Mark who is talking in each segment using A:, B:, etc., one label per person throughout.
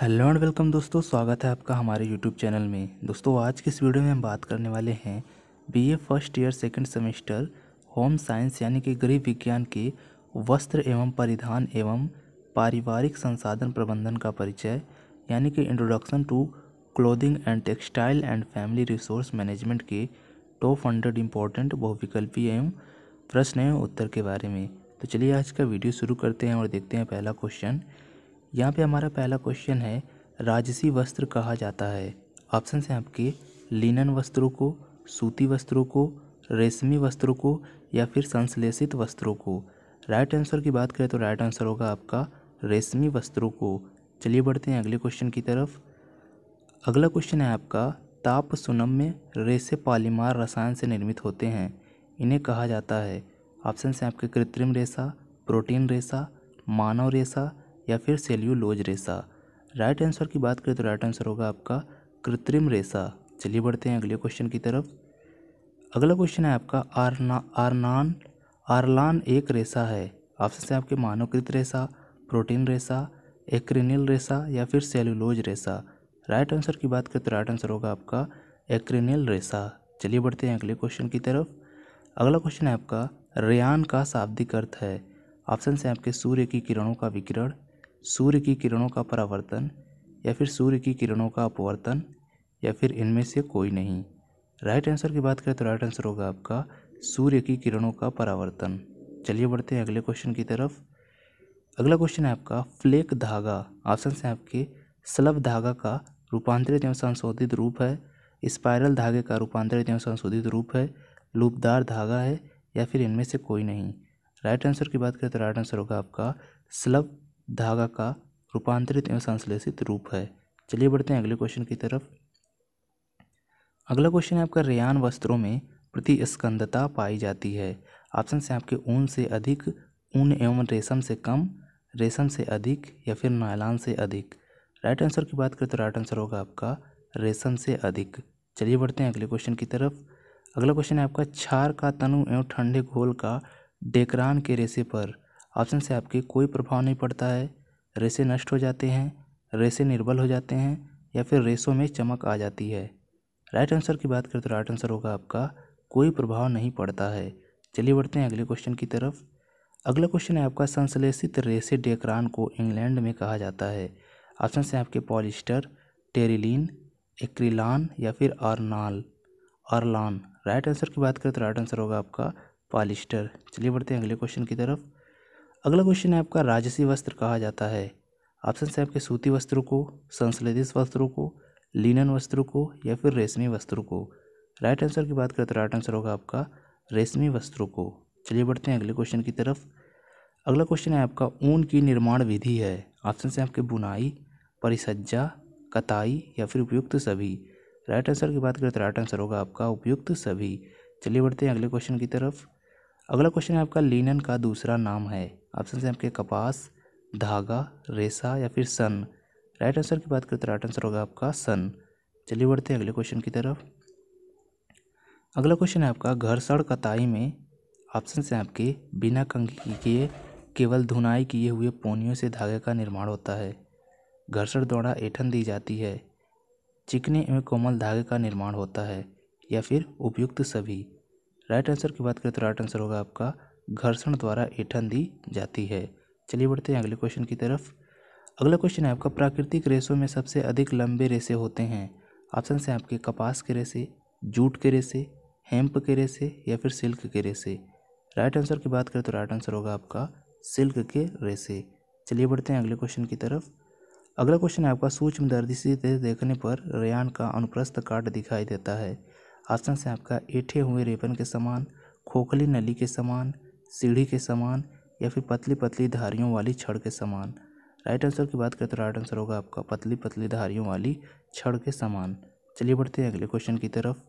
A: hello and welcome दोस्तों स्वागत है आपका हमारे यूट्यूब चैनल में दोस्तों आज के इस वीडियो में हम बात करने वाले हैं BA first year second semester home science यानी कि गृह विज्ञान के वस्त्र एवं परिधान एवं पारिवारिक संसाधन प्रबंधन का परिचय यानी कि introduction to clothing and textile and family resource management के टॉप हंड्रेड इम्पोर्टेंट बहुविकल्पीय एवं प्रश्न एवं उत्तर के बारे में तो चलिए आज का वीडियो शुरू करते हैं और देखते हैं पहला क्वेश्चन यहाँ पे हमारा पहला क्वेश्चन है राजसी वस्त्र कहा जाता है ऑप्शन हैं आपके लिनन वस्त्रों को सूती वस्त्रों को रेशमी वस्त्रों को या फिर संश्लेषित वस्त्रों को राइट आंसर की बात करें तो राइट आंसर होगा आपका रेशमी वस्त्रों को चलिए बढ़ते हैं अगले क्वेश्चन की तरफ अगला क्वेश्चन है आपका ताप सुनम में रेसे पालीमार रसायन से निर्मित होते हैं इन्हें कहा जाता है ऑप्शन हैं आपके कृत्रिम रेसा प्रोटीन रेसा मानव रेसा या फिर सेल्यूलोज रेशा राइट आंसर की बात करें तो राइट आंसर होगा आपका कृत्रिम रेशा चलिए बढ़ते हैं अगले क्वेश्चन की तरफ अगला क्वेश्चन है आपका आरना आरनान आरलान एक रेशा है ऑप्शन से आपके मानवकृत रेशा प्रोटीन रेशा एक्रिनिल रेशा या फिर सेल्यूलोज रेशा राइट आंसर की बात करें तो राइट आंसर होगा आपका एक्रिनिल रेशा चलिए बढ़ते हैं अगले क्वेश्चन की तरफ अगला क्वेश्चन है आपका रेयान का शाब्दिक अर्थ है ऑप्शन से आपके सूर्य की किरणों का विकिरण सूर्य की किरणों का परावर्तन या फिर सूर्य की किरणों का अपवर्तन या फिर इनमें से कोई नहीं राइट आंसर की बात करें तो राइट आंसर होगा आपका सूर्य की किरणों का परावर्तन चलिए बढ़ते हैं अगले क्वेश्चन की तरफ अगला क्वेश्चन है आपका फ्लेक धागा ऑप्शन से आपके स्लब धागा का रूपांतरित एवं संशोधित रूप है स्पायरल धागे का रूपांतरित एवं संशोधित रूप है लूपदार धागा है या फिर इनमें से कोई नहीं राइट आंसर की बात करें तो राइट आंसर होगा आपका स्लब धागा का रूपांतरित एवं संश्लेषित रूप है चलिए बढ़ते हैं अगले क्वेश्चन की तरफ अगला क्वेश्चन है आपका रेयान वस्त्रों में प्रतिस्कंदता पाई जाती है ऑप्शन से आपके ऊन से अधिक ऊन एवं रेशम से कम रेशम से अधिक या फिर नायलान से अधिक राइट आंसर की बात करें तो राइट आंसर होगा आपका रेशम से अधिक चलिए बढ़ते हैं अगले क्वेश्चन की तरफ अगला क्वेश्चन है आपका छार का तनु एवं ठंडे घोल का डेकरान के रेसे पर ऑप्शन से आपके कोई प्रभाव नहीं पड़ता है रेसे नष्ट हो जाते हैं रेसे निर्बल हो जाते हैं या फिर रेसों में चमक आ जाती है राइट आंसर की बात करें तो राइट आंसर होगा आपका कोई प्रभाव नहीं पड़ता है चलिए बढ़ते हैं अगले क्वेश्चन की तरफ अगला क्वेश्चन है आपका संश्लेषित रेसे डेकरान को इंग्लैंड में कहा जाता है ऑप्शन से आपके पॉलिस्टर टेरिलीन एक्रिलान या फिर आरनाल आरलान राइट आंसर की बात करें तो राइट आंसर होगा आपका पॉलिस्टर चलिए बढ़ते हैं अगले क्वेश्चन की तरफ अगला क्वेश्चन है आपका राजसी वस्त्र कहा जाता है ऑप्शन से आपके सूती वस्त्रों को संश्लेषित वस्त्रों को लिनन वस्त्रों को या फिर रेशमी वस्त्रों को राइट आंसर की बात करें तो राइट आंसर होगा आपका रेशमी वस्त्रों को चलिए बढ़ते हैं अगले क्वेश्चन की तरफ अगला क्वेश्चन है आपका ऊन की निर्माण विधि है ऑप्शन से आपके बुनाई परिसज्जा कताई या फिर उपयुक्त सभी राइट आंसर की बात करें तो राइट आंसर होगा आपका उपयुक्त सभी चलिए बढ़ते हैं अगले क्वेश्चन की तरफ अगला क्वेश्चन है आपका लिनन का दूसरा नाम है ऑप्शन से आपके कपास धागा रेसा या फिर सन राइट आंसर की बात करें तो राइट आंसर होगा आपका सन चलिए बढ़ते हैं अगले क्वेश्चन की तरफ अगला क्वेश्चन है आपका सड़ कताई में ऑप्शन से आपके बिना कंघी किए केवल धुनाई किए हुए पोनियों से धागे का निर्माण होता है घर्षण द्वारा ऐठन दी जाती है चिकने एवं कोमल धागे का निर्माण होता है या फिर उपयुक्त सभी राइट आंसर की बात करें तो राइट आंसर होगा आपका घर्षण द्वारा ऐठन दी जाती है चलिए बढ़ते हैं अगले क्वेश्चन की तरफ अगला क्वेश्चन है आपका प्राकृतिक रेसों में सबसे अधिक लंबे रेसे होते हैं ऑप्शन से आपके कपास के रेसे जूट के रेसे हेम्प के रेसे या फिर सिल्क के रेसे राइट आंसर की बात करें तो राइट आंसर होगा आपका सिल्क के रेसे चलिए बढ़ते हैं अगले क्वेश्चन की तरफ अगला क्वेश्चन है आपका सूक्ष्म दर्दी से देखने पर रेयान का अनुप्रस्थ काट दिखाई देता है ऑप्शन से आपका ऐठे हुए रेपन के समान खोखली नली के समान सीढ़ी के समान या फिर पतली पतली धारियों वाली छड़ के समान राइट आंसर की बात करें तो राइट आंसर होगा आपका पतली पतली धारियों वाली छड़ के समान चलिए बढ़ते हैं अगले क्वेश्चन की तरफ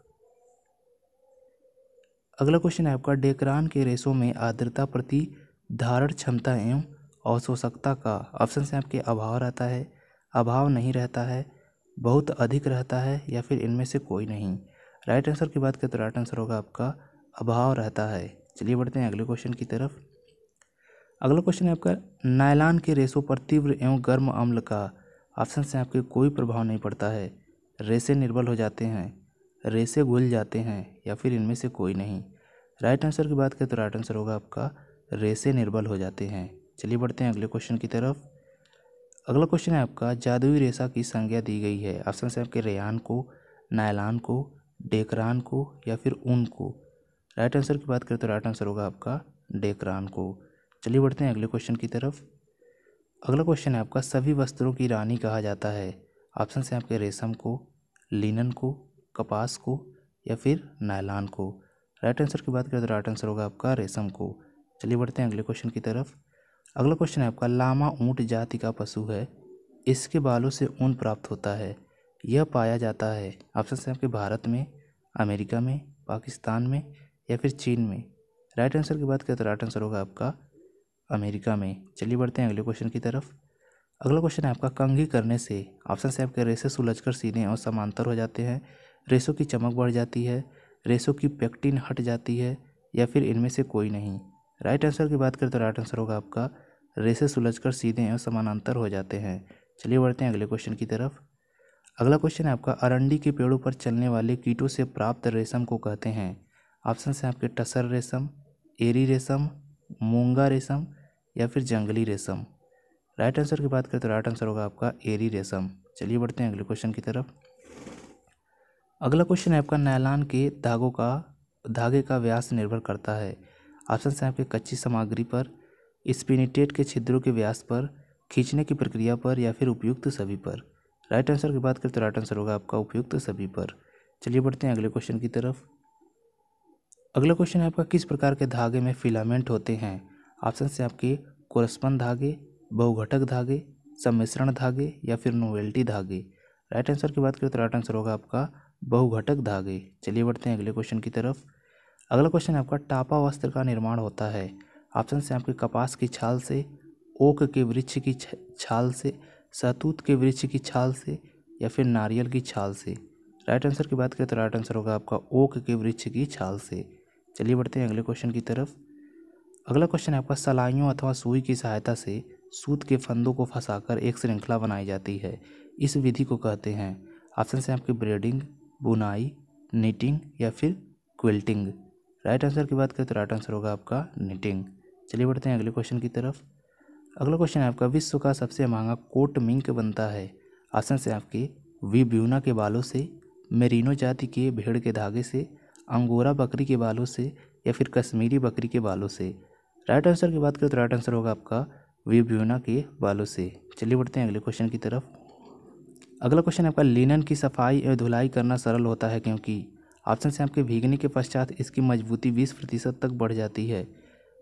A: अगला क्वेश्चन है आपका डेकरान के रेसों में आर्द्रता प्रति धारण क्षमता एवं अवशोषकता का ऑप्शन से आपके अभाव रहता है अभाव नहीं रहता है बहुत अधिक रहता है या फिर इनमें से कोई नहीं राइट आंसर की बात करें तो राइट आंसर होगा आपका अभाव रहता है चलिए बढ़ते हैं अगले क्वेश्चन की तरफ अगला क्वेश्चन है आपका नायलान के रेसों पर तीव्र एवं गर्म अम्ल का ऑप्शन से आपके कोई प्रभाव नहीं पड़ता है रेसे निर्बल हो जाते हैं रेसे घुल जाते हैं या फिर इनमें से कोई नहीं राइट आंसर की बात करें तो राइट आंसर होगा आपका रेसे निर्बल हो जाते हैं चलिए बढ़ते हैं अगले क्वेश्चन की तरफ अगला क्वेश्चन है आपका जादुई रेसा की संज्ञा दी गई है ऑप्शन से आपके रेयान को नायलान को डेकरान को या फिर ऊन को राइट आंसर की बात करें तो राइट आंसर होगा आपका डेकरान को चलिए बढ़ते हैं अगले क्वेश्चन की तरफ अगला क्वेश्चन है आपका सभी वस्त्रों की रानी कहा जाता है ऑप्शन से आपके रेशम को लिनन को कपास को या फिर नायलान को राइट आंसर की बात करें तो राइट आंसर होगा आपका रेशम को चलिए बढ़ते हैं अगले क्वेश्चन की तरफ अगला क्वेश्चन है आपका लामा ऊँट जाति का पशु है इसके बालों से ऊन प्राप्त होता है यह पाया जाता है ऑप्शन से आपके भारत में अमेरिका में पाकिस्तान में या फिर चीन में राइट आंसर की बात करें तो राइट आंसर होगा आपका अमेरिका में चलिए बढ़ते हैं अगले क्वेश्चन की तरफ अगला क्वेश्चन है आपका कंघी करने से ऑप्शन से आपके रेसे सुलझकर सीने और समांतर हो जाते हैं रेसों की चमक बढ़ जाती है रेसों की पैक्टिन हट जाती है या फिर इनमें से कोई नहीं राइट आंसर की बात करें तो राइट आंसर होगा आपका रेसे कर सीधे और समानांतर हो जाते हैं चलिए बढ़ते हैं अगले क्वेश्चन की तरफ अगला क्वेश्चन है आपका अरंडी के पेड़ों पर चलने वाले कीटों से प्राप्त रेशम को कहते हैं ऑप्शन है आपके टसर रेशम एरी रेशम मूंगा रेशम या फिर जंगली रेशम राइट आंसर की बात करें तो राइट आंसर होगा आपका एरी रेशम चलिए बढ़ते हैं अगले क्वेश्चन की तरफ अगला क्वेश्चन है आपका नायलान के धागों का धागे का व्यास निर्भर करता है ऑप्शन से आपके कच्ची सामग्री पर स्पिनिटेट के छिद्रों के व्यास पर खींचने की प्रक्रिया पर या फिर उपयुक्त सभी पर राइट आंसर की बात करें तो राइट आंसर होगा आपका उपयुक्त सभी पर चलिए बढ़ते हैं अगले क्वेश्चन की तरफ अगला क्वेश्चन है आपका किस प्रकार के धागे में फिलामेंट होते हैं ऑप्शन से आपके कोरस्पन धागे बहुघटक धागे सम्मिश्रण धागे या फिर नोवेल्टी धागे राइट आंसर की बात करें तो राइट आंसर होगा आपका बहुघटक धागे चलिए बढ़ते हैं अगले क्वेश्चन की तरफ अगला क्वेश्चन आपका टापा वस्त्र का निर्माण होता है ऑप्शन से आपके कपास की छाल से ओक के वृक्ष की छाल से सतूत के वृक्ष की छाल से या फिर नारियल की छाल से राइट आंसर की बात करें तो राइट आंसर होगा आपका ओक के वृक्ष की छाल से चलिए बढ़ते हैं अगले क्वेश्चन की तरफ अगला क्वेश्चन है आपका सलाइयों अथवा सुई की सहायता से सूत के फंदों को फंसाकर एक श्रृंखला बनाई जाती है इस विधि को कहते हैं ऑप्शन से आपकी ब्रेडिंग बुनाई नीटिंग या फिर क्विल्टिंग राइट आंसर की बात करें तो राइट आंसर होगा आपका नीटिंग चलिए बढ़ते हैं अगले क्वेश्चन की तरफ अगला क्वेश्चन है आपका विश्व का सबसे महंगा कोट मिंक बनता है ऑप्शन से आपके वी ब्यूना के बालों से मेरीनो जाति के भेड़ के धागे से अंगोरा बकरी के बालों से या फिर कश्मीरी बकरी के बालों से राइट आंसर की बात करें तो राइट आंसर होगा आपका विब्यूना के बालों से चलिए बढ़ते हैं अगले क्वेश्चन की तरफ अगला क्वेश्चन आपका लिनन की सफाई और धुलाई करना सरल होता है क्योंकि ऑप्शन से आपके भीगने के पश्चात इसकी मजबूती बीस प्रतिशत तक बढ़ जाती है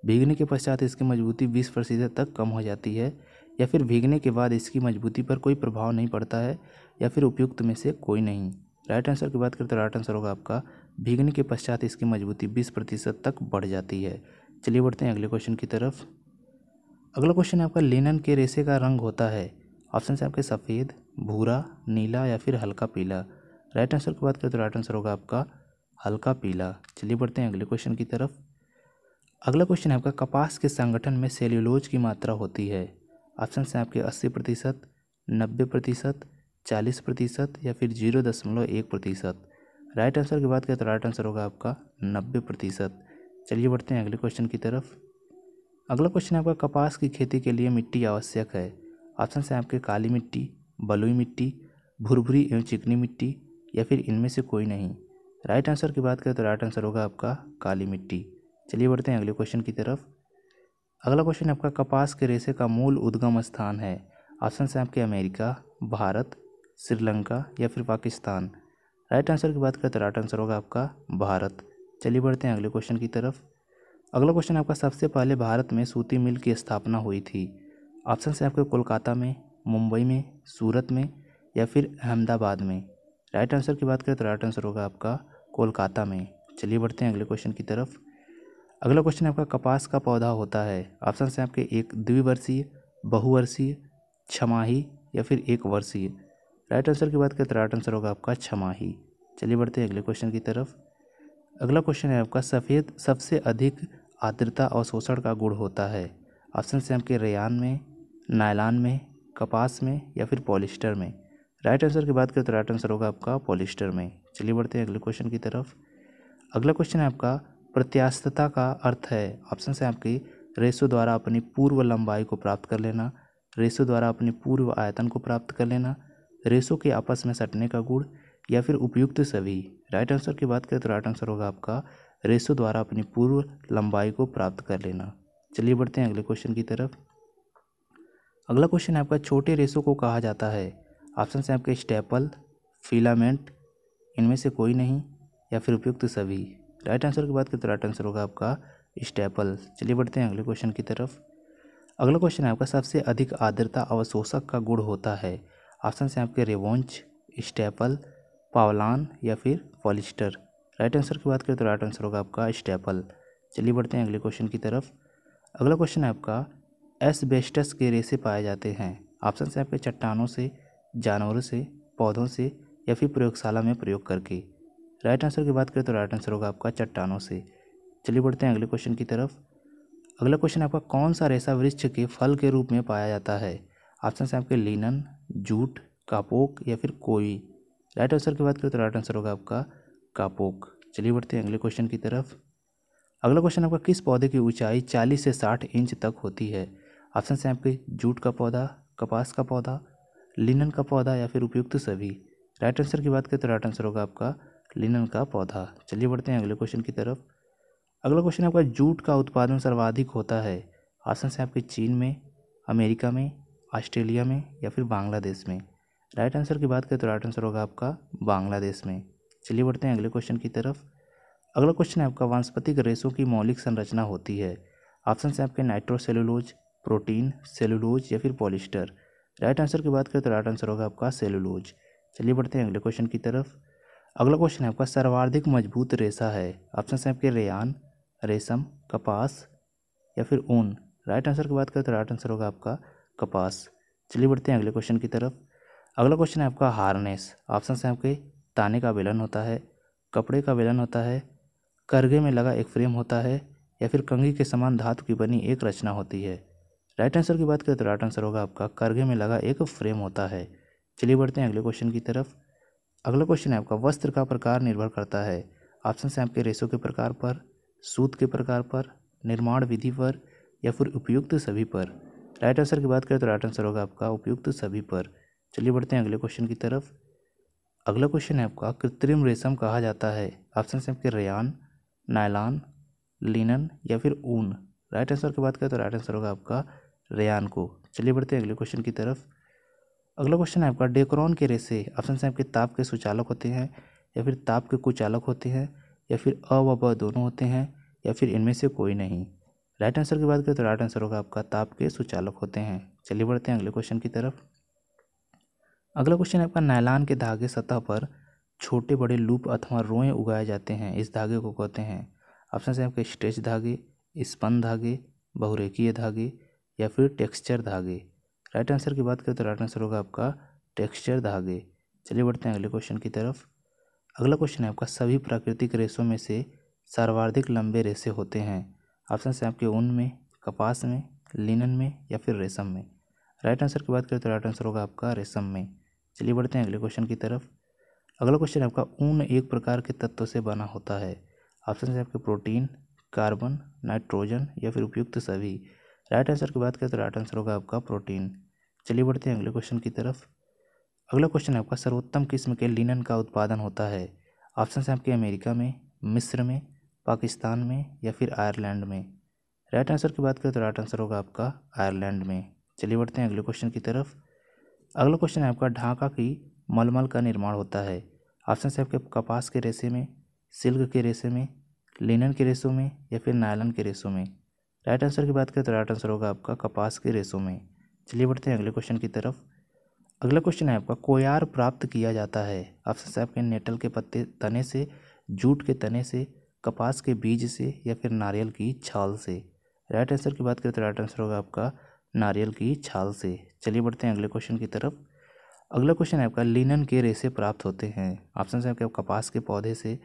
A: भीगने के पश्चात इसकी मजबूती बीस प्रतिशत तक कम हो जाती है या फिर भीगने के बाद इसकी मजबूती पर कोई प्रभाव नहीं पड़ता है या फिर उपयुक्त में से कोई नहीं राइट आंसर की बात करें तो राइट आंसर होगा आपका भीगने के पश्चात इसकी मजबूती बीस प्रतिशत तक बढ़ जाती है चलिए बढ़ते हैं अगले क्वेश्चन की तरफ अगला क्वेश्चन है आपका लिनन के रेसे का रंग होता है ऑप्शन है आपके सफ़ेद भूरा नीला या फिर हल्का पीला राइट आंसर की बात करें तो राइट आंसर होगा आपका हल्का पीला चलिए बढ़ते हैं अगले क्वेश्चन की तरफ अगला क्वेश्चन है आपका कपास के संगठन में सेल्यूलोज की मात्रा होती है ऑप्शन से आपके अस्सी प्रतिशत नब्बे प्रतिशत चालीस प्रतिशत या फिर जीरो दशमलव एक प्रतिशत राइट आंसर की बात करें तो राइट आंसर होगा आपका नब्बे प्रतिशत चलिए बढ़ते हैं अगले क्वेश्चन की तरफ अगला क्वेश्चन है आपका कपास की खेती के लिए मिट्टी आवश्यक है ऑप्शन से आपके काली मिट्टी बलुई मिट्टी भुरभुरी एवं चिकनी मिट्टी या फिर इनमें से कोई नहीं राइट आंसर की बात करें तो राइट आंसर होगा आपका काली मिट्टी चलिए बढ़ते हैं अगले क्वेश्चन की तरफ अगला क्वेश्चन आपका कपास के रेसे का मूल उद्गम स्थान है ऑप्शन से आपके अमेरिका भारत श्रीलंका या फिर पाकिस्तान राइट आंसर की बात करें तो राइट आंसर होगा आपका भारत चलिए बढ़ते हैं अगले क्वेश्चन की तरफ अगला क्वेश्चन आपका सबसे पहले भारत में सूती मिल की स्थापना हुई थी ऑप्शन से आपके कोलकाता में मुंबई में सूरत में या फिर अहमदाबाद में राइट आंसर की बात करें तो राइट आंसर होगा आपका कोलकाता में चलिए बढ़ते हैं अगले क्वेश्चन की तरफ अगला क्वेश्चन आपका कपास का पौधा होता है ऑप्शन से आपके एक द्विवर्षीय बहुवर्षीय छमाही या फिर एक वर्षीय राइट आंसर की बात करें तो राइट आंसर होगा आपका छमाही चलिए बढ़ते हैं अगले क्वेश्चन की तरफ अगला क्वेश्चन है आपका सफ़ेद सबसे अधिक आर्द्रता और शोषण का गुण होता है ऑप्शन से आपके रेयान में नायलान में कपास में या फिर पॉलिस्टर में राइट आंसर की बात करें तो राइट आंसर होगा आपका पॉलिस्टर में चलिए बढ़ते हैं अगले क्वेश्चन की तरफ अगला क्वेश्चन है आपका प्रत्यास्थता का अर्थ है ऑप्शन से आपकी रेसो द्वारा अपनी पूर्व लंबाई को प्राप्त कर लेना रेसो द्वारा अपनी पूर्व आयतन को प्राप्त कर लेना रेशों के आपस में सटने का गुण या फिर उपयुक्त सभी राइट आंसर की बात करें तो राइट आंसर होगा आपका रेशो द्वारा अपनी पूर्व लंबाई को प्राप्त कर लेना चलिए बढ़ते हैं अगले क्वेश्चन की तरफ अगला क्वेश्चन है आपका छोटे रेशो को कहा जाता है ऑप्शन है आपके स्टेपल फिलामेंट इनमें से कोई नहीं या फिर उपयुक्त सभी राइट आंसर की बात करें तो राइट आंसर होगा आपका स्टेपल चलिए बढ़ते हैं अगले क्वेश्चन की तरफ अगला क्वेश्चन है आपका सबसे अधिक आर्द्रता अवशोषक का गुण होता है ऑप्शन से आपके रेवोंच स्टेपल पावलान या फिर पॉलिस्टर राइट आंसर की बात करें तो राइट आंसर होगा आपका स्टेपल चलिए बढ़ते हैं अगले क्वेश्चन की तरफ अगला क्वेश्चन है आपका एसबेस्टस के रेसे पाए जाते हैं ऑप्शन से आपके चट्टानों से जानवरों से पौधों से या फिर प्रयोगशाला में प्रयोग करके राइट आंसर की बात करें तो राइट आंसर होगा आपका चट्टानों से चलिए बढ़ते हैं अगले क्वेश्चन की तरफ अगला क्वेश्चन आपका कौन सा रेसा वृक्ष के फल के रूप में पाया जाता है ऑप्शन से आपके लिनन जूट कापोक या फिर कोई राइट आंसर की बात करें तो राइट आंसर होगा आपका कापोक चलिए बढ़ते हैं अगले क्वेश्चन की तरफ अगला क्वेश्चन आपका किस पौधे की ऊंचाई 40 से 60 इंच तक होती है ऑप्शन से आपके जूट का पौधा कपास का पौधा लिनन का पौधा या फिर उपयुक्त सभी राइट आंसर की बात करें तो राइट आंसर होगा आपका लिनन का पौधा चलिए बढ़ते हैं अगले क्वेश्चन की तरफ अगला क्वेश्चन आपका जूट का उत्पादन सर्वाधिक होता है ऑप्शन से आपके चीन में अमेरिका में ऑस्ट्रेलिया में या फिर बांग्लादेश में राइट आंसर की बात करें तो राइट आंसर होगा आपका बांग्लादेश में चलिए बढ़ते हैं अगले क्वेश्चन की तरफ अगला क्वेश्चन है आपका वनस्पतिक रेशों की मौलिक संरचना होती है ऑप्शन है आपके नाइट्रोसेलुलोज प्रोटीन सेलुलोज या फिर पॉलिस्टर राइट आंसर की बात करें तो राइट आंसर होगा आपका सेलुलोज चलिए बढ़ते हैं अगले क्वेश्चन की तरफ अगला क्वेश्चन है आपका सर्वाधिक मजबूत रेशा है ऑप्शन है आपके रेयान रेशम कपास या फिर ऊन राइट आंसर की बात करें तो राइट आंसर होगा आपका कपास चलिए बढ़ते हैं अगले क्वेश्चन की तरफ अगला क्वेश्चन है आपका हारनेस ऑप्शन है आपके ताने का बेलन होता है कपड़े का बेलन होता है करगे में लगा एक फ्रेम होता है या फिर कंगी के समान धातु की बनी एक रचना होती है राइट आंसर की बात करें तो राइट आंसर होगा आपका करघे में लगा एक फ्रेम होता है चलिए बढ़ते हैं अगले क्वेश्चन की तरफ अगला क्वेश्चन है आपका वस्त्र का प्रकार निर्भर करता है ऑप्शन से आपके रेसों के प्रकार पर सूत के प्रकार पर निर्माण विधि पर या फिर उपयुक्त सभी पर राइट आंसर की बात करें तो राइट आंसर होगा आपका उपयुक्त सभी पर चलिए बढ़ते हैं अगले क्वेश्चन की तरफ अगला क्वेश्चन है आपका कृत्रिम रेशम कहा जाता है ऑप्शन से आपके रेयान नायलान लिनन या फिर ऊन राइट आंसर की बात करें तो राइट आंसर होगा आपका रेयान को चलिए बढ़ते हैं अगले क्वेश्चन की तरफ अगला क्वेश्चन है आपका डेकोरॉन के रेसे ऑप्शन से आपके ताप के सुचालक होते हैं या फिर ताप के कुचालक होते हैं या फिर अ व ब दोनों होते हैं या फिर इनमें से कोई नहीं राइट आंसर की बात करें तो राइट आंसर होगा आपका ताप के सुचालक होते हैं चलिए बढ़ते हैं अगले क्वेश्चन की तरफ अगला क्वेश्चन है आपका नायलान के धागे सतह पर छोटे बड़े लूप अथवा रोएं उगाए जाते हैं इस धागे को कहते हैं ऑप्शन से आपके स्ट्रेच धागे स्पन धागे बहुरेखीय धागे या फिर टेक्सचर धागे राइट आंसर की बात करें तो राइट आंसर होगा आपका टेक्सचर धागे चलिए बढ़ते हैं अगले क्वेश्चन की तरफ अगला क्वेश्चन है आपका सभी प्राकृतिक रेसों में से सर्वाधिक लंबे रेसे होते हैं ऑप्शन से आपके ऊन में कपास में लिनन में या फिर रेशम में राइट आंसर की बात करें तो राइट आंसर होगा आपका रेशम में चलिए बढ़ते हैं अगले क्वेश्चन की तरफ अगला क्वेश्चन आपका ऊन एक प्रकार के तत्व से बना होता है ऑप्शन है आपके प्रोटीन कार्बन नाइट्रोजन या फिर उपयुक्त सभी राइट आंसर की बात करें तो राइट आंसर होगा आपका प्रोटीन चलिए बढ़ते हैं अगले क्वेश्चन की तरफ अगला क्वेश्चन आपका सर्वोत्तम किस्म के लिनन का उत्पादन होता है ऑप्शन है आपके अमेरिका में मिस्र में पाकिस्तान में या फिर आयरलैंड में राइट आंसर की बात करें तो राइट आंसर होगा आपका आयरलैंड में चलिए बढ़ते हैं अगले क्वेश्चन की तरफ अगला क्वेश्चन है आपका ढाका की मलमल का निर्माण होता है ऑप्शन से आपके कपास के रेसे में सिल्क के रेसे में लिनन के रेसों में या फिर नायलन के रेसों में राइट आंसर की बात करें तो राइट आंसर होगा आपका कपास के रेसों में चलिए बढ़ते हैं अगले क्वेश्चन की तरफ अगला क्वेश्चन है आपका कोयार प्राप्त किया जाता है ऑप्शन से आपके नेटल के पत्ते तने से जूट के तने से कपास के बीज से या फिर नारियल की छाल से राइट आंसर की बात करें तो राइट आंसर होगा आपका नारियल की छाल से चलिए बढ़ते हैं अगले क्वेश्चन की तरफ अगला क्वेश्चन है आपका लिनन के रेसे प्राप्त होते हैं ऑप्शन है आपके कपास के पौधे से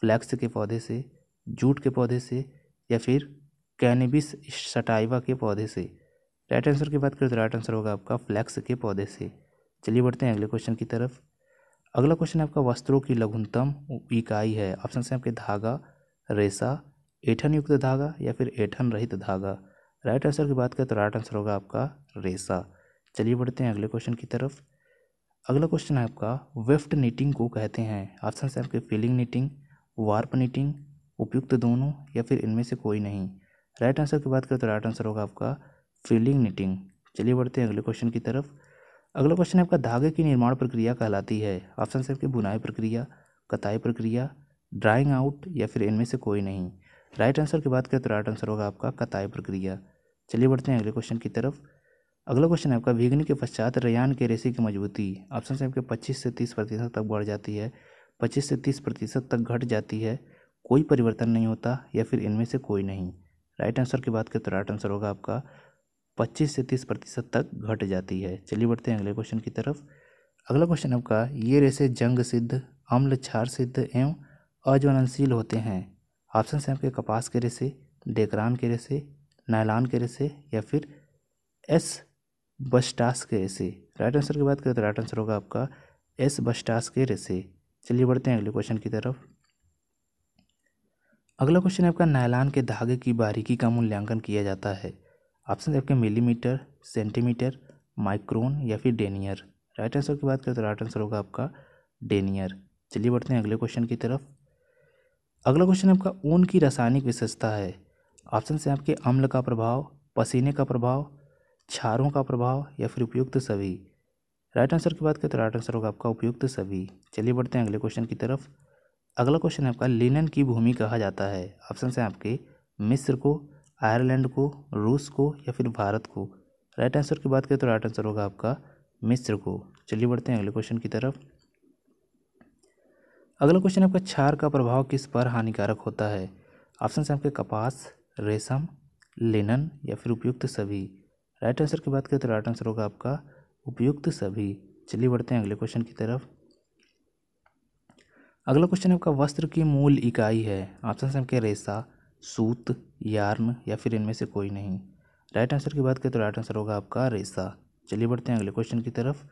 A: फ्लैक्स के पौधे से जूट के पौधे से या फिर कैनिबिस सटाइवा के पौधे से राइट आंसर की बात करें तो राइट आंसर होगा आपका फ्लैक्स के पौधे से चलिए बढ़ते हैं अगले क्वेश्चन की तरफ अगला क्वेश्चन आपका वस्त्रों की लघुनतम इकाई है ऑप्शन से आपके धागा रेसा ऐठन युक्त धागा या फिर ऐठन रहित धागा राइट आंसर की बात करें तो राइट आंसर होगा आपका रेसा चलिए बढ़ते हैं अगले क्वेश्चन की तरफ अगला क्वेश्चन है आपका वेफ्ट नीटिंग को कहते हैं ऑप्शन है आपके फीलिंग नीटिंग वार्प नीटिंग उपयुक्त दोनों या फिर इनमें से कोई नहीं राइट आंसर की बात करें तो राइट आंसर होगा आपका फीलिंग नीटिंग चलिए बढ़ते हैं अगले क्वेश्चन की तरफ अगला क्वेश्चन है आपका धागे की निर्माण प्रक्रिया कहलाती है ऑप्शन से आपकी बुनाई प्रक्रिया कताई प्रक्रिया ड्राइंग आउट या फिर इनमें से कोई नहीं राइट आंसर की बात करें तो राइट आंसर होगा आपका कताई प्रक्रिया चलिए बढ़ते हैं अगले क्वेश्चन की तरफ अगला क्वेश्चन है आपका भीगने के पश्चात रयान के रेसे की मजबूती ऑप्शन से आपके पच्चीस से तीस प्रतिशत तक बढ़ जाती है पच्चीस से तीस प्रतिशत तक घट जाती है कोई परिवर्तन नहीं होता या फिर इनमें से कोई नहीं राइट आंसर की बात करें तो राइट आंसर होगा आपका पच्चीस से तीस प्रतिशत तक घट जाती है चलिए बढ़ते हैं अगले क्वेश्चन की तरफ अगला क्वेश्चन आपका ये रेसे जंग सिद्ध अम्ल क्षार सिद्ध एवं अज्वलनशील होते हैं ऑप्शन से आपके कपास के रेसे डेकरान के रेसे नायलान के रेसे या फिर एस बस्टास के रेसे राइट आंसर की बात करें तो राइट आंसर होगा आपका एस बस्टास के रेसे चलिए बढ़ते हैं अगले क्वेश्चन की तरफ अगला क्वेश्चन है आपका नायलान के धागे की बारीकी का मूल्यांकन किया जाता है ऑप्शन आपके मिलीमीटर सेंटीमीटर माइक्रोन या फिर डेनियर राइट आंसर की बात करें तो राइट आंसर होगा आपका डेनियर चलिए बढ़ते हैं अगले क्वेश्चन की तरफ अगला क्वेश्चन आपका ऊन की रासायनिक विशेषता है ऑप्शन से आपके अम्ल का प्रभाव पसीने का प्रभाव छारों का प्रभाव या फिर उपयुक्त सभी राइट आंसर की बात करें तो राइट आंसर होगा आपका उपयुक्त सभी चलिए बढ़ते हैं अगले क्वेश्चन की तरफ अगला क्वेश्चन है आपका लिनन की भूमि कहा जाता है ऑप्शन से आपके मिस्र को आयरलैंड को रूस को या फिर भारत को राइट आंसर की बात करें तो राइट आंसर होगा आपका मिस्र को चलिए बढ़ते हैं अगले क्वेश्चन की तरफ अगला क्वेश्चन आपका क्षार का प्रभाव किस पर हानिकारक होता है ऑप्शन है आपके कपास रेशम लेनन या फिर उपयुक्त सभी राइट आंसर की बात करें तो राइट आंसर होगा आपका उपयुक्त सभी चलिए बढ़ते हैं अगले क्वेश्चन की तरफ अगला क्वेश्चन आपका वस्त्र की मूल इकाई है ऑप्शन है आपके रेशा सूत यार्न या फिर इनमें से कोई नहीं राइट आंसर की बात करें तो राइट आंसर होगा आपका रेशा चलिए बढ़ते हैं अगले क्वेश्चन की तरफ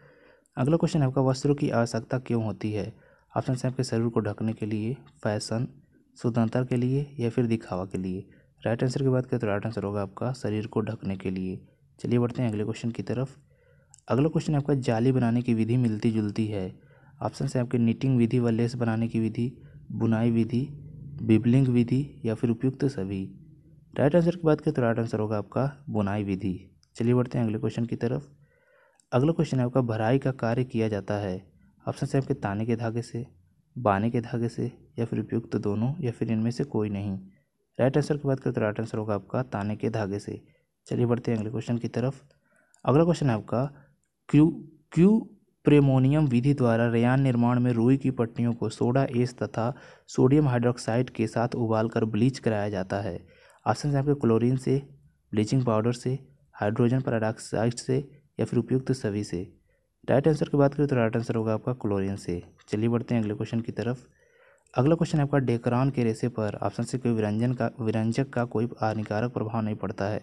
A: अगला क्वेश्चन आपका वस्त्रों की आवश्यकता क्यों होती है ऑप्शन से आपके शरीर को ढकने के लिए फैशन स्वतंत्रता के लिए या फिर दिखावा के लिए राइट आंसर की बात करें तो राइट आंसर होगा आपका शरीर को ढकने के लिए चलिए बढ़ते हैं अगले क्वेश्चन की तरफ अगला क्वेश्चन आपका जाली बनाने की विधि मिलती जुलती है ऑप्शन से आपके निटिंग विधि व लेस बनाने की विधि बुनाई विधि बिबलिंग विधि या फिर उपयुक्त सभी राइट आंसर की बात करें तो राइट आंसर होगा आपका बुनाई विधि चलिए बढ़ते हैं अगले क्वेश्चन की तरफ अगला क्वेश्चन है आपका भराई का कार्य किया जाता है ऑप्शन सी आपके ताने के धागे से बाने के धागे से या फिर उपयुक्त तो दोनों या फिर इनमें से कोई नहीं राइट आंसर की बात करें तो राइट आंसर होगा आपका ताने के धागे से चलिए बढ़ते हैं अगले क्वेश्चन की तरफ अगला क्वेश्चन है आपका क्यू क्यू प्रेमोनियम विधि द्वारा रेयान निर्माण में रुई की पट्टियों को सोडा एस तथा सोडियम हाइड्रोक्साइड के साथ उबालकर ब्लीच कराया जाता है ऑप्शन है आपके क्लोरीन से ब्लीचिंग पाउडर से हाइड्रोजन पर से या फिर उपयुक्त सभी से राइट आंसर की बात करें तो राइट आंसर होगा आपका क्लोरीन से चलिए बढ़ते हैं अगले क्वेश्चन की तरफ अगला क्वेश्चन है आपका डेकरान के रेसे पर ऑप्शन से कोई विरंजन का विरंजक का कोई हानिकारक प्रभाव नहीं पड़ता है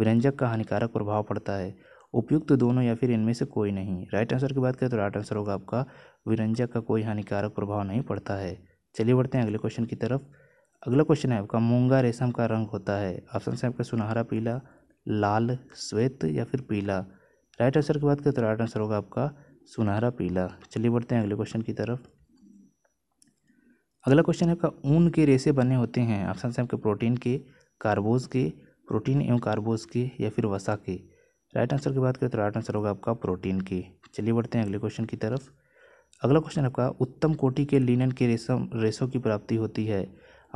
A: विरंजक का हानिकारक प्रभाव पड़ता है उपयुक्त तो दोनों या फिर इनमें से कोई नहीं राइट आंसर की बात करें तो राइट आंसर होगा आपका विरंजक का कोई हानिकारक प्रभाव नहीं पड़ता है चलिए बढ़ते हैं अगले क्वेश्चन की तरफ अगला क्वेश्चन है आपका मूंगा रेशम का रंग होता है ऑप्शन से आपका सुनहरा पीला लाल श्वेत या फिर पीला राइट आंसर की बात करें तो राइट आंसर होगा आपका सुनहरा पीला चलिए बढ़ते हैं अगले क्वेश्चन की तरफ अगला क्वेश्चन है आपका ऊन के रेसे बने होते हैं ऑप्शन से आपके प्रोटीन के कार्बोज के प्रोटीन एवं कार्बोज के या फिर वसा के राइट आंसर की बात करें तो राइट आंसर होगा आपका प्रोटीन के चलिए बढ़ते हैं अगले क्वेश्चन की तरफ अगला क्वेश्चन आपका उत्तम कोटि के लिनन के रेशम रेशों की प्राप्ति होती है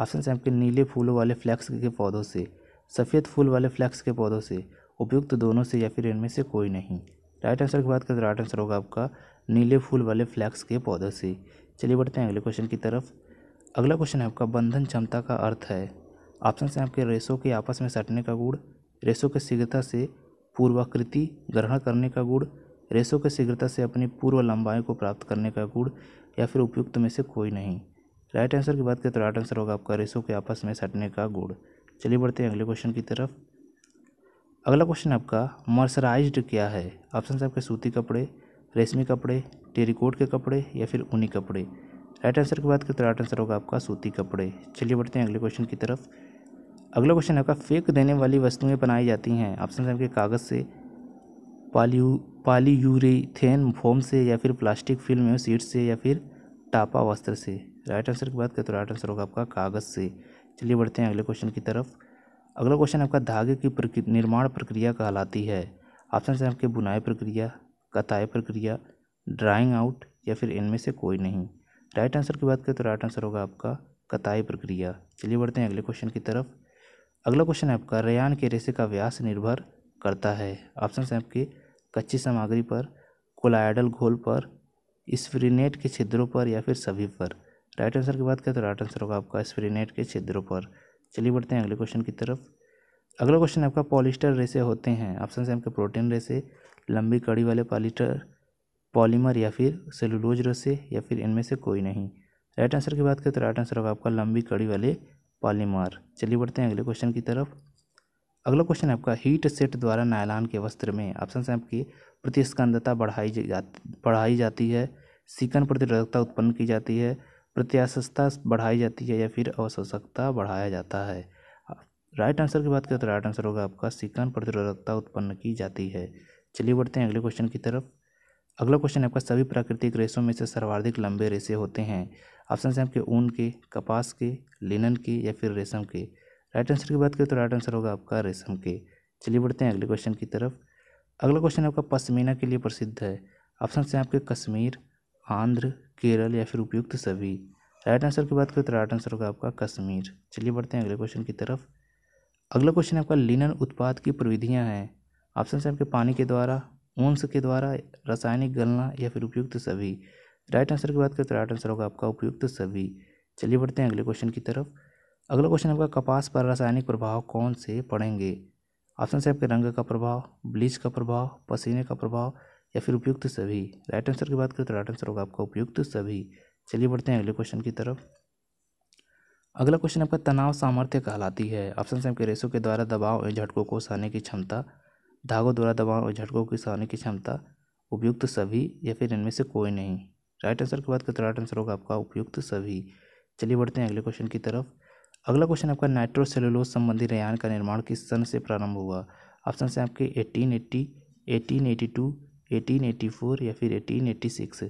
A: ऑप्शन से आपके नीले फूलों वाले फ्लैक्स के पौधों से सफ़ेद फूल वाले फ्लैक्स के पौधों से उपयुक्त दोनों से या फिर इनमें से कोई नहीं राइट आंसर की बात करें तो राइट आंसर होगा आपका नीले फूल वाले फ्लैक्स के पौधे से चलिए बढ़ते हैं अगले क्वेश्चन की तरफ अगला क्वेश्चन है आपका बंधन क्षमता का अर्थ है ऑप्शन से आपके रेशों के आपस में सटने का गुड़ रेशों के शीघ्रता से पूर्वाकृति ग्रहण करने का गुण रेशों के शीघ्रता से अपनी पूर्व लंबाई को प्राप्त करने का गुण या फिर उपयुक्त में से कोई नहीं राइट आंसर की बात करें तो राइट आंसर होगा आपका रेसों के आपस में सटने का गुड़ चलिए बढ़ते हैं अगले क्वेश्चन की तरफ अगला क्वेश्चन आपका मर्सराइज्ड क्या है ऑप्शन आपके सूती कपड़े रेशमी कपड़े टेरिकोट के कपड़े या फिर ऊनी कपड़े राइट आंसर की बात करें तो राइट आंसर होगा आपका सूती कपड़े चलिए बढ़ते हैं अगले क्वेश्चन की तरफ अगला क्वेश्चन आपका फेक देने वाली वस्तुएं बनाई जाती हैं ऑप्शन आपके कागज़ से पालीयू पालीयूरेथेन फोम से या फिर प्लास्टिक फिल्म सीट से या फिर टापा वस्त्र से राइट आंसर की बात करें तो राइट आंसर होगा आपका कागज़ से चलिए बढ़ते हैं अगले क्वेश्चन की तरफ अगला क्वेश्चन आपका धागे की प्रक्रिया निर्माण प्रक्रिया कहलाती है ऑप्शन से आपके बुनाई प्रक्रिया कताई प्रक्रिया ड्राइंग आउट या फिर इनमें से कोई नहीं राइट आंसर की बात करें तो राइट आंसर होगा आपका कताई प्रक्रिया चलिए बढ़ते हैं अगले क्वेश्चन की तरफ अगला क्वेश्चन है आपका रेयान के रेसे का व्यास निर्भर करता है ऑप्शन से आपके कच्ची सामग्री पर कोलाइडल घोल पर स्प्रिनेट के छिद्रों पर या फिर सभी पर राइट आंसर की बात करें तो राइट आंसर होगा आपका स्प्रिनेट के छिद्रों पर चलिए बढ़ते हैं अगले क्वेश्चन की तरफ अगला क्वेश्चन आपका पॉलिस्टर रेसे होते हैं ऑप्शन से आपके प्रोटीन रेसे लंबी कड़ी वाले पॉलिस्टर पॉलीमर या फिर सेलुलोज रेसे या फिर इनमें से कोई नहीं राइट आंसर की बात करें तो राइट आंसर होगा आपका लंबी कड़ी वाले पॉलीमर चलिए बढ़ते हैं अगले क्वेश्चन की तरफ अगला क्वेश्चन आपका हीट सेट द्वारा नायलान के वस्त्र में ऑप्शन से आपकी प्रतिस्कंदता बढ़ाई जा बढ़ाई जाती है सीकन प्रतिरोधकता उत्पन्न की जाती है प्रत्याशसता बढ़ाई जाती है या फिर अवशोषकता बढ़ाया जाता है राइट आंसर की बात करें तो राइट आंसर होगा आपका सिकन प्रतिरोधकता उत्पन्न की जाती है चलिए बढ़ते हैं अगले क्वेश्चन की तरफ अगला क्वेश्चन आपका सभी प्राकृतिक रेशों में से सर्वाधिक लंबे रेशे होते हैं ऑप्शन से आपके ऊन के कपास के लिनन के या फिर रेशम के राइट आंसर की बात करें तो राइट आंसर होगा आपका रेशम के चलिए बढ़ते हैं अगले क्वेश्चन की तरफ अगला क्वेश्चन आपका पश्मीना के लिए प्रसिद्ध है ऑप्शन से आपके कश्मीर आंध्र केरल या फिर उपयुक्त सभी राइट आंसर की बात करें तो राइट आंसर होगा आपका कश्मीर चलिए बढ़ते हैं अगले क्वेश्चन की तरफ अगला क्वेश्चन आपका लिनन उत्पाद की प्रविधियाँ हैं ऑप्शन से आपके पानी के द्वारा ऊंस के द्वारा रासायनिक गलना या फिर उपयुक्त सभी राइट आंसर की बात करें तो राइट आंसर होगा आपका उपयुक्त सभी चलिए बढ़ते हैं अगले क्वेश्चन की तरफ अगला क्वेश्चन आपका कपास पर रासायनिक प्रभाव कौन से पड़ेंगे ऑप्शन से आपके रंग का प्रभाव ब्लीच का प्रभाव पसीने का प्रभाव या फिर उपयुक्त सभी राइट आंसर की बात करें तो राइट आंसर होगा आपका उपयुक्त सभी चलिए बढ़ते हैं अगले क्वेश्चन की तरफ अगला क्वेश्चन आपका तनाव सामर्थ्य कहलाती है ऑप्शन से आपके रेसों के द्वारा दबाव और झटकों को सहने की क्षमता धागों द्वारा दबाव और झटकों की सहने की क्षमता उपयुक्त सभी या फिर इनमें से कोई नहीं राइट आंसर की बात करें तो राइट आंसर होगा आपका उपयुक्त सभी चलिए बढ़ते हैं अगले क्वेश्चन की तरफ अगला क्वेश्चन आपका नाइट्रोसेलुलोज संबंधी रयान का निर्माण किस सन से प्रारंभ हुआ ऑप्शन से आपके eighteen eighty eighteen eighty two 1884 या फिर 1886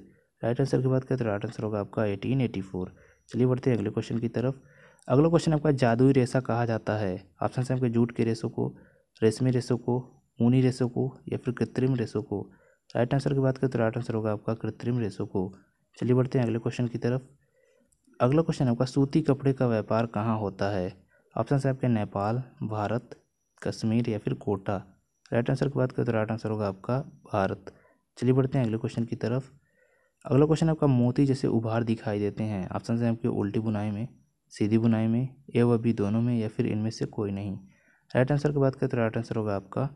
A: राइट आंसर की बात करें तो राइट आंसर होगा आपका 1884 चलिए बढ़ते हैं अगले क्वेश्चन की तरफ अगला क्वेश्चन आपका जादुई रेशा कहा जाता है ऑप्शन से आपके जूट के रेशों को रेशमी रेशों को ऊनी रेशों को या फिर कृत्रिम रेशों को राइट आंसर की बात करें तो राइट आंसर होगा आपका कृत्रिम रेशों को चलिए बढ़ते हैं अगले क्वेश्चन की तरफ अगला क्वेश्चन आपका सूती कपड़े का व्यापार कहाँ होता है ऑप्शन से आपके नेपाल भारत कश्मीर या फिर कोटा राइट आंसर की बात करें तो राइट आंसर होगा आपका भारत चलिए बढ़ते हैं अगले क्वेश्चन की तरफ अगला क्वेश्चन आपका मोती जैसे उभार दिखाई देते हैं ऑप्शन है आपके उल्टी बुनाई में सीधी बुनाई में ए व बी दोनों में या फिर इनमें से कोई नहीं राइट आंसर की बात करें तो राइट आंसर होगा आपका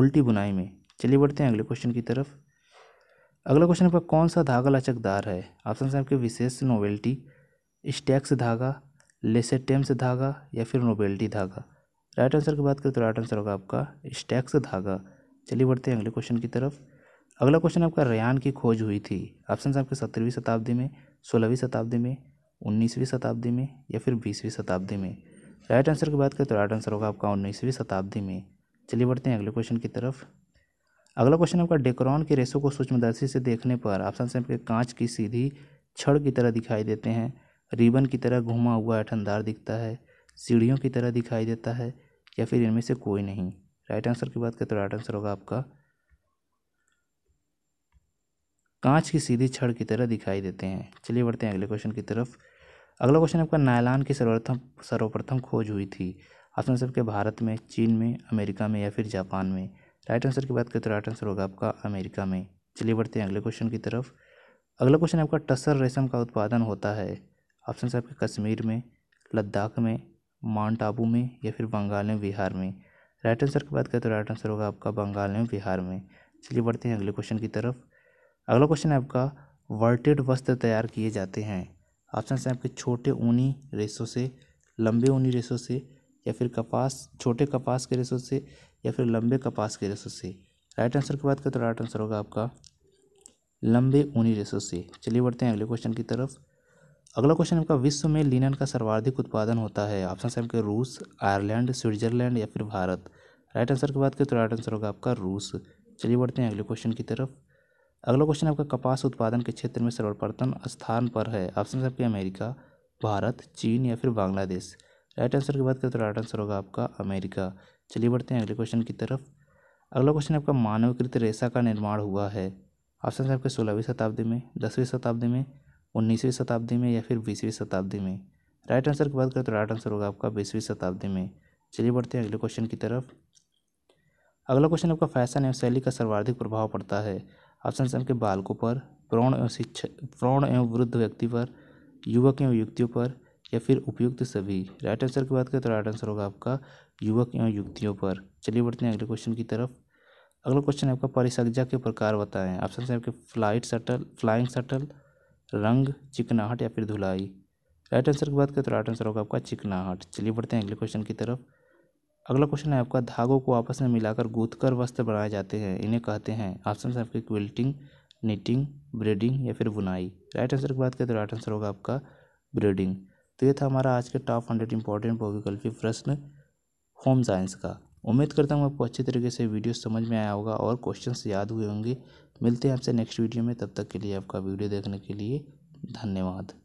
A: उल्टी बुनाई में चलिए बढ़ते हैं अगले क्वेश्चन की तरफ अगला क्वेश्चन आपका कौन सा धागा लचकदार है ऑप्शन है आपके विशेष नोवेल्टी स्टैक्स धागा लेसेटेम्स धागा या फिर नोबेल्टी धागा राइट आंसर की बात करें तो राइट आंसर होगा आपका स्टैक्स धागा चलिए बढ़ते हैं अगले क्वेश्चन की तरफ अगला क्वेश्चन आपका रयान की खोज हुई थी ऑप्शन आपके सत्रहवीं शताब्दी में सोलहवीं शताब्दी में उन्नीसवीं शताब्दी में या फिर बीसवीं शताब्दी में राइट आंसर की बात करें तो राइट आंसर होगा आपका उन्नीसवीं शताब्दी में चलिए बढ़ते हैं अगले क्वेश्चन की तरफ अगला क्वेश्चन आपका डेकोरॉन के रेशों को सूक्ष्मदर्शी से देखने पर ऑप्शन आपके कांच की सीधी छड़ की तरह दिखाई देते हैं रिबन की तरह घुमा हुआ ऐठनदार दिखता है सीढ़ियों की तरह दिखाई देता है या फिर इनमें से कोई नहीं राइट आंसर की बात करें तो राइट आंसर होगा आपका कांच की सीधी छड़ की तरह दिखाई देते हैं चलिए बढ़ते हैं अगले क्वेश्चन की तरफ अगला क्वेश्चन आपका नायलान की सर्वप्रथम सर्वप्रथम खोज हुई थी आपने सब के भारत में चीन में अमेरिका में या फिर जापान में राइट आंसर की बात करें तो राइट आंसर होगा आपका अमेरिका में चलिए बढ़ते हैं अगले क्वेश्चन की तरफ अगला क्वेश्चन आपका टसर रेशम का उत्पादन होता है ऑप्शन आपके कश्मीर में लद्दाख में माउंट आबू में या फिर बंगाल में बिहार में राइट आंसर की बात करें तो राइट आंसर होगा आपका बंगाल में बिहार में चलिए बढ़ते हैं अगले क्वेश्चन की तरफ अगला क्वेश्चन है आपका वर्टेड वस्त्र तैयार किए जाते हैं ऑप्शन है आपके छोटे ऊनी रेसों से लंबे ऊनी रेसों से या फिर कपास छोटे कपास के रेसों से या फिर लंबे कपास के रेसों से राइट आंसर की बात करें तो राइट आंसर होगा आपका लंबे ऊनी रेसों से चलिए बढ़ते हैं अगले क्वेश्चन की तरफ अगला क्वेश्चन आपका विश्व में लिनन का सर्वाधिक उत्पादन होता है ऑप्शन है आपके रूस आयरलैंड स्विट्जरलैंड या फिर भारत राइट आंसर की बात करें तो राइट आंसर होगा आपका रूस चलिए बढ़ते हैं अगले क्वेश्चन की तरफ अगला क्वेश्चन आपका कपास उत्पादन के क्षेत्र में सर्वप्रथम स्थान पर है ऑप्शन आपके अमेरिका भारत चीन या फिर बांग्लादेश राइट आंसर की बात करें तो राइट आंसर होगा आपका अमेरिका चलिए बढ़ते हैं अगले क्वेश्चन की तरफ अगला क्वेश्चन आपका मानवकृत रेशा का निर्माण हुआ है ऑप्शन है आपके सोलहवीं शताब्दी में दसवीं शताब्दी में उन्नीसवीं शताब्दी में या फिर बीसवीं शताब्दी में राइट आंसर की बात करें तो राइट आंसर होगा आपका बीसवीं शताब्दी में चलिए बढ़ते हैं अगले क्वेश्चन की तरफ अगला क्वेश्चन आपका फैशन एवं शैली का सर्वाधिक प्रभाव पड़ता है ऑप्शन एम के बालकों पर प्रौण एवं शिक्षा प्रौण एवं वृद्ध व्यक्ति पर युवक एवं युक्तियों पर या फिर उपयुक्त सभी राइट आंसर की बात करें तो राइट आंसर होगा आपका युवक एवं युक्तियों पर चलिए बढ़ते हैं अगले क्वेश्चन की तरफ अगला क्वेश्चन आपका परिसज्जा के प्रकार बताएं ऑप्शन से आपके फ्लाइट शटल फ्लाइंग शटल रंग चिकनाहट या फिर धुलाई राइट आंसर की बात करें तो राइट आंसर होगा आपका चिकनाहट चलिए बढ़ते हैं अगले क्वेश्चन की तरफ अगला क्वेश्चन है आपका धागों को आपस में मिलाकर गूथकर वस्त्र बनाए जाते हैं इन्हें कहते हैं ऑप्शन है आपके क्विल्टिंग निटिंग ब्रेडिंग या फिर बुनाई राइट आंसर की बात करें तो राइट आंसर होगा आपका ब्रेडिंग तो ये था हमारा आज के टॉप हंड्रेड इंपॉर्टेंट बहुविकल्पी प्रश्न होम साइंस का उम्मीद करता हूँ आपको अच्छे तरीके से वीडियो समझ में आया होगा और क्वेश्चन याद हुए होंगे मिलते हैं आपसे नेक्स्ट वीडियो में तब तक के लिए आपका वीडियो देखने के लिए धन्यवाद